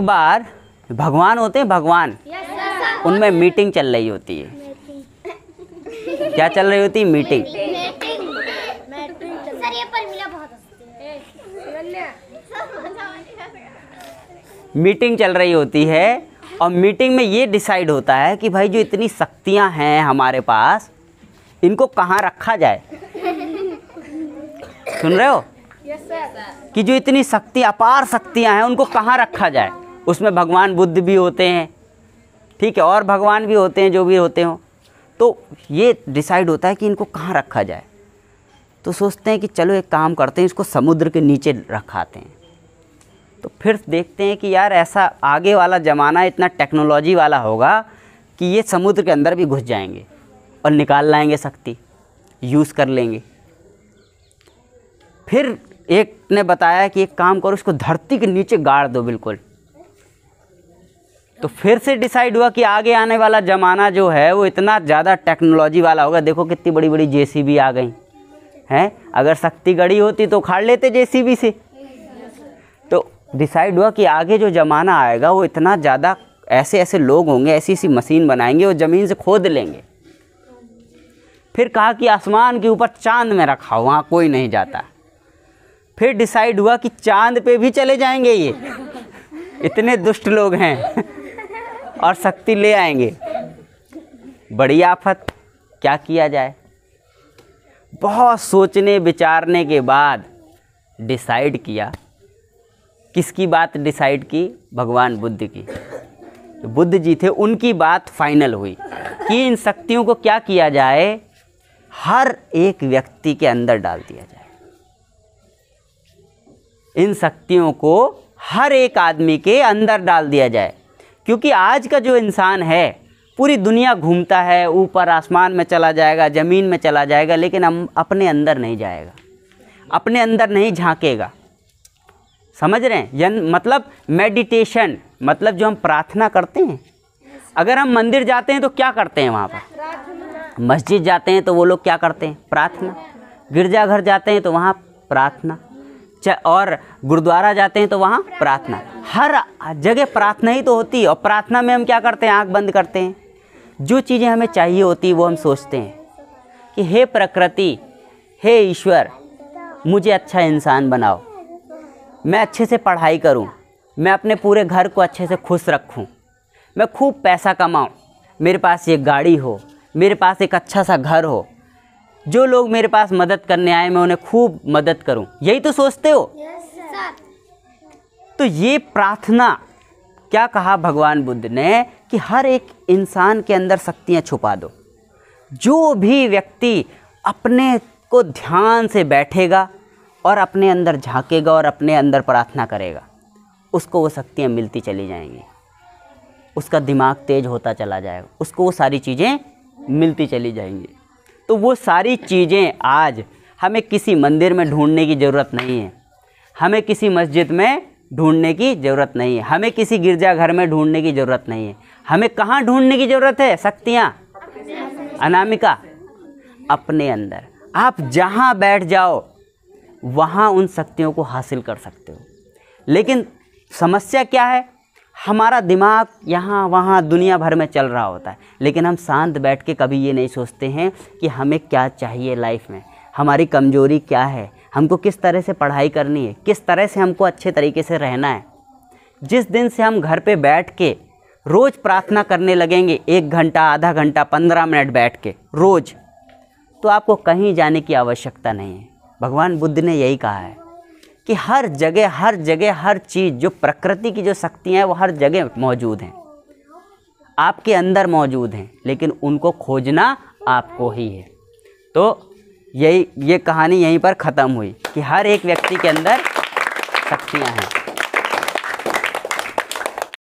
एक बार भगवान होते हैं भगवान उनमें मीटिंग चल रही होती है क्या चल रही होती है मीटिंग मीटिंग चल रही होती है और मीटिंग में ये डिसाइड होता है कि भाई जो इतनी शक्तियां हैं हमारे पास इनको कहाँ रखा जाए सुन रहे हो कि जो इतनी शक्ति अपार शक्तियां हैं उनको कहाँ रखा जाए उसमें भगवान बुद्ध भी होते हैं ठीक है और भगवान भी होते हैं जो भी होते हों तो ये डिसाइड होता है कि इनको कहाँ रखा जाए तो सोचते हैं कि चलो एक काम करते हैं इसको समुद्र के नीचे रखाते हैं तो फिर देखते हैं कि यार ऐसा आगे वाला ज़माना इतना टेक्नोलॉजी वाला होगा कि ये समुद्र के अंदर भी घुस जाएंगे और निकाल लाएंगे शक्ति यूज़ कर लेंगे फिर एक ने बताया कि एक काम करो इसको धरती के नीचे गाड़ दो बिल्कुल तो फिर से डिसाइड हुआ कि आगे आने वाला ज़माना जो है वो इतना ज़्यादा टेक्नोलॉजी वाला होगा देखो कितनी बड़ी बड़ी जे आ गई हैं अगर शक्ति गड़ी होती तो उखाड़ लेते जे से तो डिसाइड हुआ कि आगे जो ज़माना आएगा वो इतना ज़्यादा ऐसे ऐसे लोग होंगे ऐसी ऐसी मशीन बनाएंगे वो ज़मीन से खोद लेंगे फिर कहा कि आसमान के ऊपर चांद में रखा हो वहाँ कोई नहीं जाता फिर डिसाइड हुआ कि चांद पे भी चले जाएंगे ये इतने दुष्ट लोग हैं और शक्ति ले आएंगे बड़ी आफत क्या किया जाए बहुत सोचने विचारने के बाद डिसाइड किया किसकी बात डिसाइड की भगवान बुद्ध की बुद्ध जी थे उनकी बात फाइनल हुई कि इन शक्तियों को क्या किया जाए हर एक व्यक्ति के अंदर डाल दिया जाए इन शक्तियों को हर एक आदमी के अंदर डाल दिया जाए क्योंकि आज का जो इंसान है पूरी दुनिया घूमता है ऊपर आसमान में चला जाएगा ज़मीन में चला जाएगा लेकिन हम अपने अंदर नहीं जाएगा अपने अंदर नहीं झांकेगा समझ रहे हैं यन मतलब मेडिटेशन मतलब जो हम प्रार्थना करते हैं अगर हम मंदिर जाते हैं तो क्या करते हैं वहाँ पर मस्जिद जाते हैं तो वो लोग क्या करते हैं प्रार्थना गिरजाघर जाते हैं तो वहाँ प्रार्थना और गुरुद्वारा जाते हैं तो वहाँ प्रार्थना हर जगह प्रार्थना ही तो होती है और प्रार्थना में हम क्या करते हैं आँख बंद करते हैं जो चीज़ें हमें चाहिए होती वो हम सोचते हैं कि हे प्रकृति हे ईश्वर मुझे अच्छा इंसान बनाओ मैं अच्छे से पढ़ाई करूं, मैं अपने पूरे घर को अच्छे से खुश रखूं, मैं खूब पैसा कमाऊं, मेरे पास ये गाड़ी हो मेरे पास एक अच्छा सा घर हो जो लोग मेरे पास मदद करने आए मैं उन्हें खूब मदद करूं यही तो सोचते हो yes, तो ये प्रार्थना क्या कहा भगवान बुद्ध ने कि हर एक इंसान के अंदर शक्तियाँ छुपा दो जो भी व्यक्ति अपने को ध्यान से बैठेगा और अपने अंदर झांकेगा और अपने अंदर प्रार्थना करेगा उसको वो शक्तियाँ मिलती चली जाएंगी उसका दिमाग तेज होता चला जाएगा उसको वो सारी चीज़ें मिलती चली जाएंगी तो वो सारी चीज़ें आज हमें किसी मंदिर में ढूंढने की ज़रूरत नहीं है हमें किसी मस्जिद में ढूंढने की ज़रूरत नहीं है हमें किसी गिरजाघर में ढूंढने की ज़रूरत नहीं है हमें कहाँ ढूंढने की ज़रूरत है शक्तियाँ अनामिका अपने अंदर आप जहाँ बैठ जाओ वहाँ उन शक्तियों को हासिल कर सकते हो लेकिन समस्या क्या है हमारा दिमाग यहाँ वहाँ दुनिया भर में चल रहा होता है लेकिन हम शांत बैठ के कभी ये नहीं सोचते हैं कि हमें क्या चाहिए लाइफ में हमारी कमजोरी क्या है हमको किस तरह से पढ़ाई करनी है किस तरह से हमको अच्छे तरीके से रहना है जिस दिन से हम घर पे बैठ के रोज़ प्रार्थना करने लगेंगे एक घंटा आधा घंटा पंद्रह मिनट बैठ के रोज़ तो आपको कहीं जाने की आवश्यकता नहीं है भगवान बुद्ध ने यही कहा है कि हर जगह हर जगह हर चीज़ जो प्रकृति की जो शक्तियाँ हैं वो हर जगह मौजूद हैं आपके अंदर मौजूद हैं लेकिन उनको खोजना आपको ही है तो यही ये कहानी यहीं पर ख़त्म हुई कि हर एक व्यक्ति के अंदर शक्तियाँ हैं